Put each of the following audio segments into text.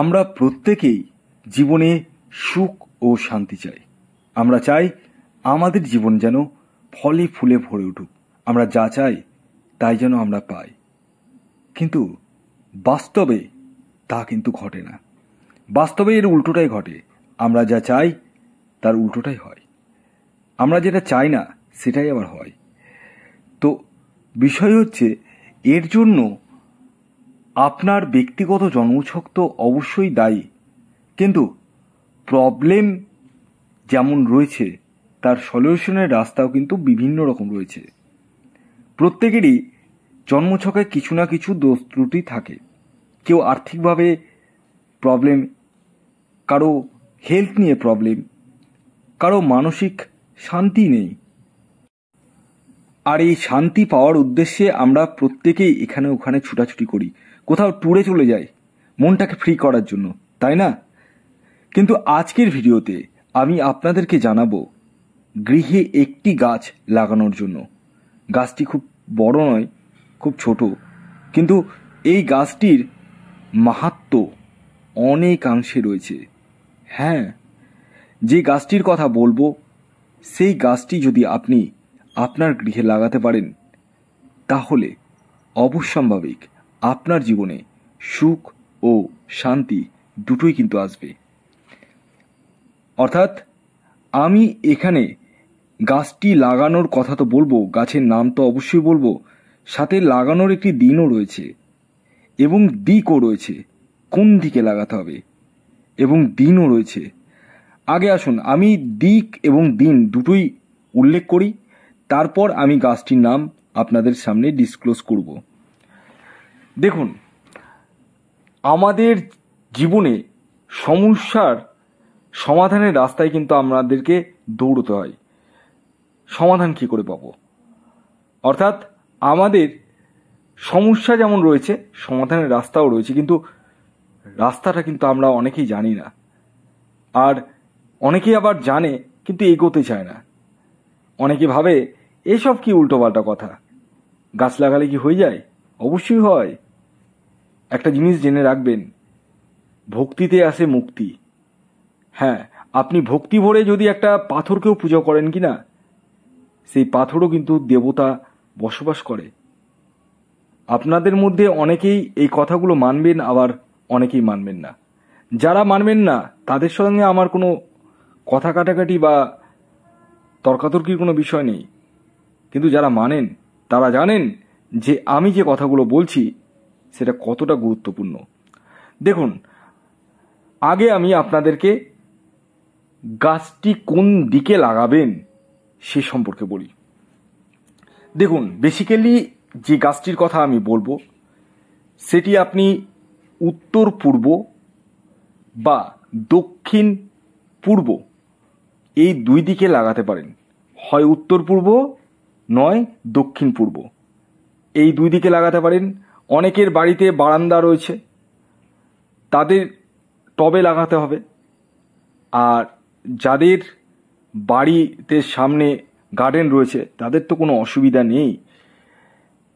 আমরা প্রত্যেকেই জীবনে সুখ ও শান্তি চাই আমরা চাই আমাদের জীবন যেন ফলে ফুলে ভরে উঠুক আমরা যা চাই তাই যেন আমরা পাই কিন্তু বাস্তবে তা কিন্তু ঘটে না বাস্তবে এর উল্টোটাই ঘটে আমরা যা চাই তার উল্টোটাই হয় আমরা যেটা চাই না সেটাই আবার হয় তো বিষয় হচ্ছে এর জন্য আপনার ব্যক্তিগত জন্মছক তো অবশ্যই দায়ী কিন্তু প্রবলেম যেমন রয়েছে তার সলিউশনের রাস্তাও কিন্তু বিভিন্ন রকম রয়েছে প্রত্যেকেরই জন্মছকে কিছু না কিছু দোষ ত্রুটি থাকে কেউ আর্থিকভাবে প্রবলেম কারো হেলথ নিয়ে প্রবলেম কারো মানসিক শান্তি নেই আর এই শান্তি পাওয়ার উদ্দেশ্যে আমরা প্রত্যেকেই এখানে ওখানে ছুটাছুটি করি কোথাও ট্যুরে চলে যাই মনটাকে ফ্রি করার জন্য তাই না কিন্তু আজকের ভিডিওতে আমি আপনাদেরকে জানাবো গৃহে একটি গাছ লাগানোর জন্য গাছটি খুব বড় নয় খুব ছোট কিন্তু এই গাছটির মাহাত্ম অনেকাংশে রয়েছে হ্যাঁ যে গাছটির কথা বলবো সেই গাছটি যদি আপনি আপনার গৃহে লাগাতে পারেন তাহলে অবশ্যম্ভাবিক আপনার জীবনে সুখ ও শান্তি দুটোই কিন্তু আসবে অর্থাৎ আমি এখানে গাছটি লাগানোর কথা তো বলবো গাছের নাম তো অবশ্যই বলবো সাথে লাগানোর একটি দিনও রয়েছে এবং দিকও রয়েছে কোন দিকে লাগাতে হবে এবং দিনও রয়েছে আগে আসুন আমি দিক এবং দিন দুটোই উল্লেখ করি তারপর আমি গাছটির নাম আপনাদের সামনে ডিসক্লোজ করব দেখুন আমাদের জীবনে সমস্যার সমাধানের রাস্তায় কিন্তু আমাদেরকে দৌড়তে হয় সমাধান কী করে পাবো অর্থাৎ আমাদের সমস্যা যেমন রয়েছে সমাধানের রাস্তাও রয়েছে কিন্তু রাস্তাটা কিন্তু আমরা অনেকেই জানি না আর অনেকেই আবার জানে কিন্তু এগোতে চায় না অনেকে ভাবে এসব কি উল্টোপাল্টা কথা গাছ লাগালে কি হয়ে যায় অবশ্যই হয় একটা জিনিস জেনে রাখবেন ভক্তিতে আসে মুক্তি হ্যাঁ আপনি ভক্তি ভরে যদি একটা পাথরকেও পূজা করেন কি না সেই পাথরও কিন্তু দেবতা বসবাস করে আপনাদের মধ্যে অনেকেই এই কথাগুলো মানবেন আবার অনেকেই মানবেন না যারা মানবেন না তাদের সঙ্গে আমার কোনো কথা কাটাকাটি বা তর্কাতর্কির কোনো বিষয় নেই কিন্তু যারা মানেন তারা জানেন যে আমি যে কথাগুলো বলছি সেটা কতটা গুরুত্বপূর্ণ দেখুন আগে আমি আপনাদেরকে গাছটি কোন দিকে লাগাবেন সে সম্পর্কে বলি দেখুন বেসিক্যালি যে গাছটির কথা আমি বলবো সেটি আপনি উত্তর পূর্ব বা দক্ষিণ পূর্ব এই দুই দিকে লাগাতে পারেন হয় উত্তর পূর্ব নয় দক্ষিণ পূর্ব এই দুই দিকে লাগাতে পারেন অনেকের বাড়িতে বারান্দা রয়েছে তাদের টবে লাগাতে হবে আর যাদের বাড়িতে সামনে গার্ডেন রয়েছে তাদের তো কোনো অসুবিধা নেই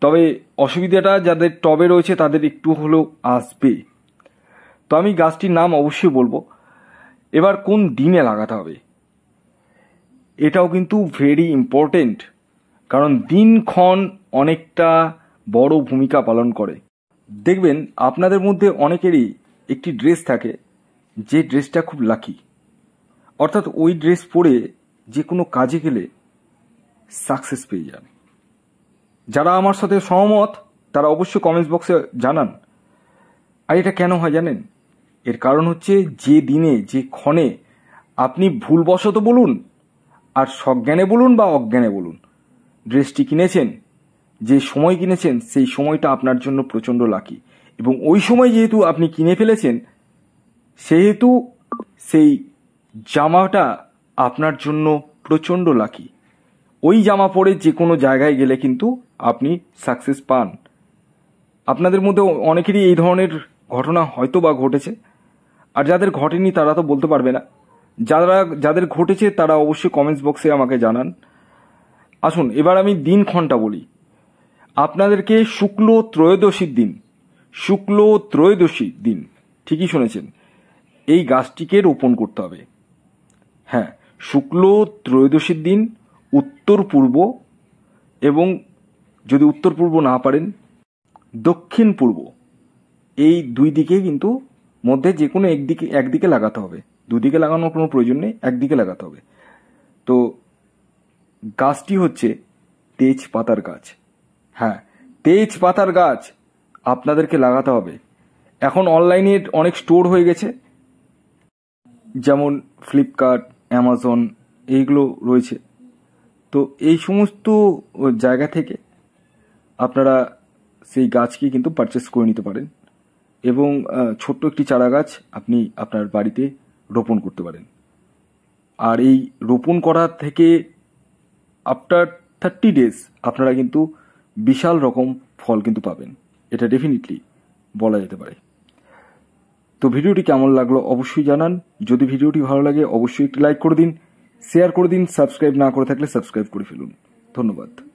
তবে অসুবিধাটা যাদের টবে রয়েছে তাদের একটু হলেও আসবে তো আমি গাছটির নাম অবশ্যই বলবো এবার কোন দিনে লাগাতে হবে এটাও কিন্তু ভেরি ইম্পর্টেন্ট কারণ দিনক্ষণ অনেকটা বড় ভূমিকা পালন করে দেখবেন আপনাদের মধ্যে অনেকেরই একটি ড্রেস থাকে যে ড্রেসটা খুব লাকি অর্থাৎ ওই ড্রেস পরে যে কোনো কাজে গেলে সাকসেস পেয়ে যান যারা আমার সাথে সহমত তারা অবশ্যই কমেন্টস বক্সে জানান আর এটা কেন হয় জানেন এর কারণ হচ্ছে যে দিনে যে ক্ষণে আপনি ভুলবশত বলুন আর সজ্ঞানে বলুন বা অজ্ঞানে বলুন ড্রেসটি কিনেছেন যে সময় কিনেছেন সেই সময়টা আপনার জন্য প্রচণ্ড লাকি এবং ওই সময় যেহেতু আপনি কিনে ফেলেছেন সেহেতু সেই জামাটা আপনার জন্য প্রচণ্ড লাকি ওই জামা পরে যে কোনো জায়গায় গেলে কিন্তু আপনি সাকসেস পান আপনাদের মধ্যে অনেকেরই এই ধরনের ঘটনা হয়তো বা ঘটেছে আর যাদের ঘটেনি তারা তো বলতে পারবে না যারা যাদের ঘটেছে তারা অবশ্যই কমেন্টস বক্সে আমাকে জানান আসুন এবার আমি দিন দিনক্ষণটা বলি আপনাদেরকে শুক্ল ত্রয়োদশীর দিন শুক্ল ত্রয়োদশীর দিন ঠিকই শুনেছেন এই গাছটিকে রোপণ করতে হবে হ্যাঁ শুক্ল ত্রয়োদশীর দিন উত্তর পূর্ব এবং যদি উত্তর পূর্ব না পারেন দক্ষিণ পূর্ব এই দুই দিকে কিন্তু মধ্যে যে কোনো একদিকে একদিকে লাগাতে হবে দুদিকে লাগানোর কোনো প্রয়োজন নেই একদিকে লাগাতে হবে তো গাছটি হচ্ছে তেজপাতার গাছ হ্যাঁ তেজপাতার গাছ আপনাদেরকে লাগাতে হবে এখন অনলাইনে অনেক স্টোর হয়ে গেছে যেমন ফ্লিপকার্ট অ্যামাজন এইগুলো রয়েছে তো এই সমস্ত জায়গা থেকে আপনারা সেই গাছকে কিন্তু পারচেস করে নিতে পারেন এবং ছোট্ট একটি চারা গাছ আপনি আপনার বাড়িতে রোপণ করতে পারেন আর এই রোপণ করা থেকে আফটার থার্টি ডেজ আপনারা কিন্তু বিশাল রকম ফল কিন্তু পাবেন এটা ডেফিনেটলি বলা যেতে পারে তো ভিডিওটি কেমন লাগলো অবশ্যই জানান যদি ভিডিওটি ভালো লাগে অবশ্যই একটি লাইক করে দিন শেয়ার করে দিন সাবস্ক্রাইব না করে থাকলে সাবস্ক্রাইব করে ফেলুন ধন্যবাদ